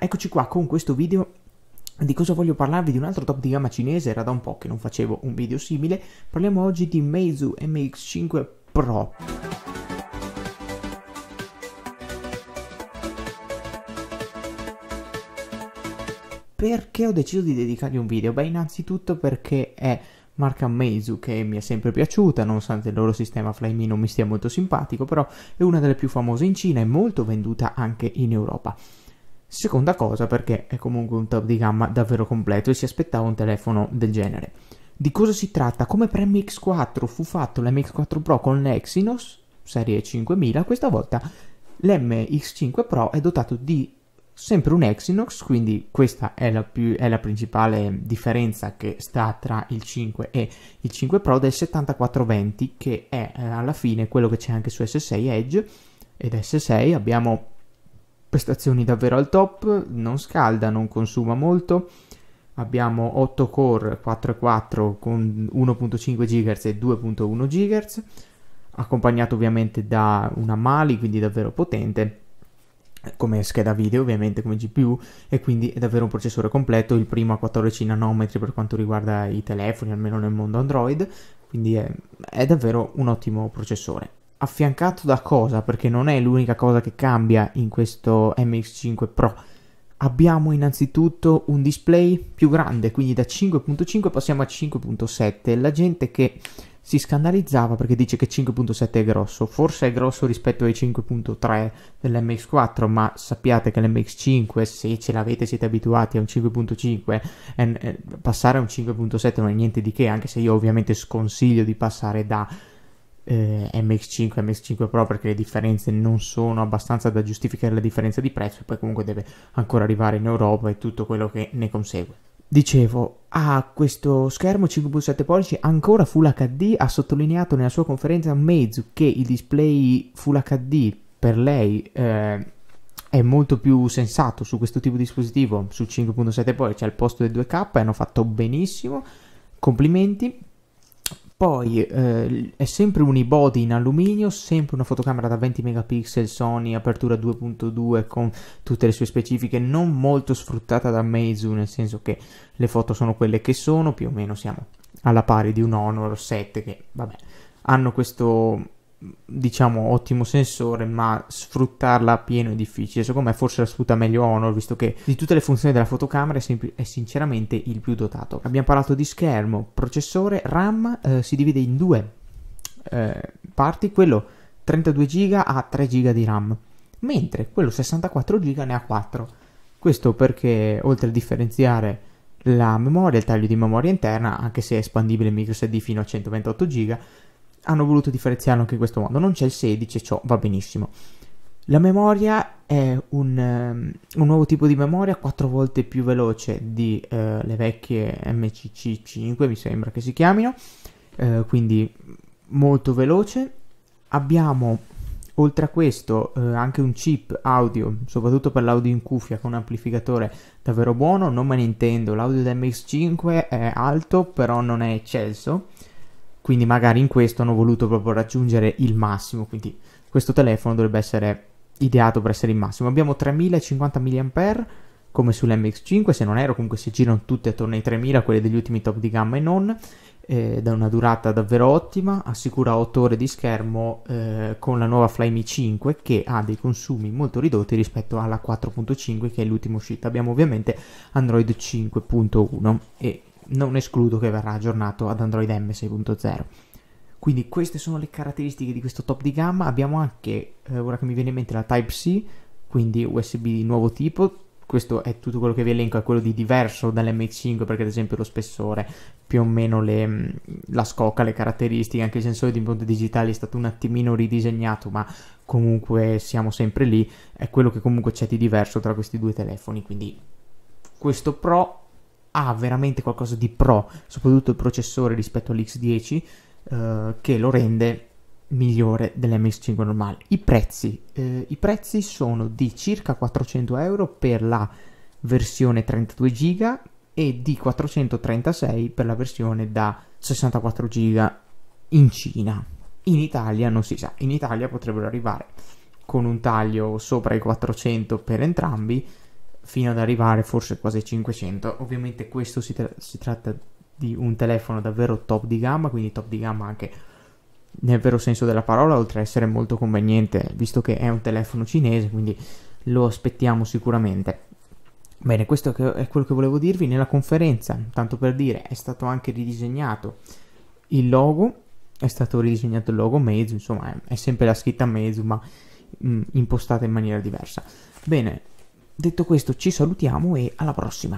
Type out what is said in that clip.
Eccoci qua con questo video di cosa voglio parlarvi di un altro top di gamma cinese, era da un po' che non facevo un video simile, parliamo oggi di Meizu MX5 Pro. Perché ho deciso di dedicargli un video? Beh, innanzitutto perché è marca Meizu che mi è sempre piaciuta, nonostante il loro sistema Flyme non mi stia molto simpatico, però è una delle più famose in Cina e molto venduta anche in Europa. Seconda cosa perché è comunque un top di gamma davvero completo e si aspettava un telefono del genere. Di cosa si tratta? Come per MX4 fu fatto l'MX4 Pro con l'Exynos serie 5000, questa volta l'MX5 Pro è dotato di sempre un Exynos, quindi questa è la, più, è la, principale differenza che sta tra il 5 e il 5 Pro del 7420 che è eh, alla fine quello che c'è anche su S6 Edge ed S6 abbiamo prestazioni davvero al top, non scalda, non consuma molto. Abbiamo 8 core 4-4 con 1.5 GHz e 2.1 GHz, accompagnato ovviamente da una Mali, quindi davvero potente, come scheda video ovviamente, come GPU, e quindi è davvero un processore completo, il primo a 14 nanometri per quanto riguarda i telefoni, almeno nel mondo Android, quindi è, è davvero un ottimo processore affiancato da cosa? Perché non è l'unica cosa che cambia in questo MX5 Pro. Abbiamo innanzitutto un display più grande, quindi da 5.5 passiamo a 5.7. La gente che si scandalizzava perché dice che 5.7 è grosso, forse è grosso rispetto ai 5.3 dell'MX4, ma sappiate che l'MX5, se ce l'avete siete abituati a un 5.5, passare a un 5.7 non è niente di che, anche se io ovviamente sconsiglio di passare da eh, MX5 e MX5 Pro perché le differenze non sono abbastanza da giustificare la differenza di prezzo e poi comunque deve ancora arrivare in Europa e tutto quello che ne consegue. Dicevo, ha questo schermo 5.7 pollici ancora Full HD, ha sottolineato nella sua conferenza Meizu che il display Full HD per lei eh, è molto più sensato su questo tipo di dispositivo, sul 5.7 pollici al posto del 2K, hanno fatto benissimo, complimenti, poi eh, è sempre un e-body in alluminio, sempre una fotocamera da 20 megapixel Sony, apertura 2.2 con tutte le sue specifiche, non molto sfruttata da Meizu, nel senso che le foto sono quelle che sono, più o meno siamo alla pari di un Honor 7 che, vabbè, hanno questo diciamo ottimo sensore ma sfruttarla a pieno è difficile secondo me forse la sfrutta meglio Honor visto che di tutte le funzioni della fotocamera è, sem- è sinceramente il più dotato abbiamo parlato di schermo processore RAM eh, si divide in due eh, parti quello 32 giga ha 3 giga di RAM mentre quello 64 giga ne ha 4 questo perché oltre a differenziare la memoria il taglio di memoria interna anche se è espandibile in microSD fino a 128 giga hanno voluto differenziarlo anche in questo modo. Non c'è il 16 e ciò va benissimo. La memoria è un, ehm, un, nuovo tipo di memoria 4 volte più veloce di uh, le vecchie MCC5, mi sembra che si chiamino, uh, quindi molto veloce. Abbiamo oltre a questo uh, anche un chip audio, soprattutto per l'audio in cuffia, con un amplificatore davvero buono, non me ne intendo, l'audio del MX5 è alto, però non è eccelso quindi magari in questo hanno voluto proprio raggiungere il massimo, quindi questo telefono dovrebbe essere ideato per essere il massimo. Abbiamo 3050 mAh come sull'MX5, se non ero, comunque si girano tutte attorno ai 3000, quelle degli ultimi top di gamma e non, eh, da una durata davvero ottima, assicura 8 ore di schermo eh, con la nuova Flyme 5 che ha dei consumi molto ridotti rispetto alla 4.5 che è l'ultima uscita. Abbiamo ovviamente Android 5.1 e non escludo che verrà aggiornato ad Android M 6.0. Quindi queste sono le caratteristiche di questo top di gamma, abbiamo anche, eh, ora che mi viene in mente, la Type-C, quindi USB di nuovo tipo, questo è tutto quello che vi elenco, è quello di diverso dall'M5 perché ad esempio lo spessore, più o meno le, mm, la scocca, le caratteristiche, anche il sensore di impronte digitali è stato un attimino ridisegnato ma comunque siamo sempre lì, è quello che comunque c'è di diverso tra questi due telefoni, quindi questo Pro ha veramente qualcosa di pro, soprattutto il processore rispetto all'X10, eh, che lo rende migliore dell'MX5 normale. I prezzi, eh, I prezzi sono di circa 400 euro per la versione 32 giga e di 436 per la versione da 64 giga in Cina. In Italia non si sa, in Italia potrebbero arrivare con un taglio sopra i 400 per entrambi fino ad arrivare forse quasi ai 500. Ovviamente questo si, tra- si tratta di un telefono davvero top di gamma, quindi top di gamma anche nel vero senso della parola, oltre ad essere molto conveniente, visto che è un telefono cinese, quindi lo aspettiamo sicuramente. Bene, questo è quello che volevo dirvi. Nella conferenza, tanto per dire, è stato anche ridisegnato il logo, è stato ridisegnato il logo Meizu, insomma è, è sempre la scritta Meizu, ma mh, mm, impostata in maniera diversa. Bene, Detto questo ci salutiamo e alla prossima.